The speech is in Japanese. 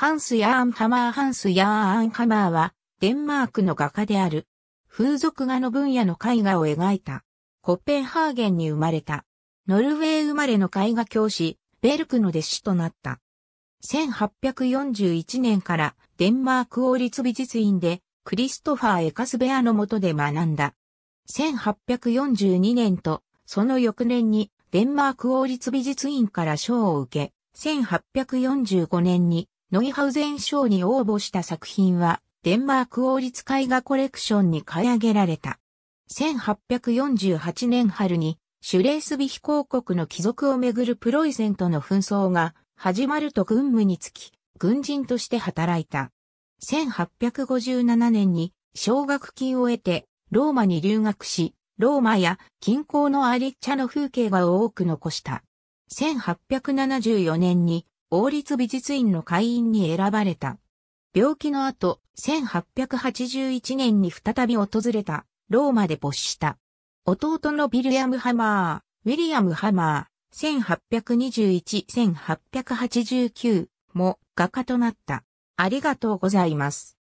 ハンス・ヤーンハマーハンス・ヤーンハマーは、デンマークの画家である。風俗画の分野の絵画を描いた。コッペンハーゲンに生まれた。ノルウェー生まれの絵画教師、ベルクの弟子となった。1841年からデンマーク王立美術院でクリストファー・エカスベアの下で学んだ。1842年とその翌年にデンマーク王立美術院から賞を受け、1845年にノイハウゼン賞に応募した作品は、デンマーク王立絵画コレクションに買い上げられた。1848年春に、シュレースビヒ公国の貴族をめぐるプロイセンとの紛争が始まると軍務につき、軍人として働いた。1857年に奨学金を得て、ローマに留学し、ローマや近郊のアリッチャの風景画を多く残した。1874年に王立美術院の会員に選ばれた。病気の後、1881年に再び訪れた、ローマで没した。弟のビリアム・ハマー、ウィリアム・ハマー、1821-1889も画家となった。ありがとうございます。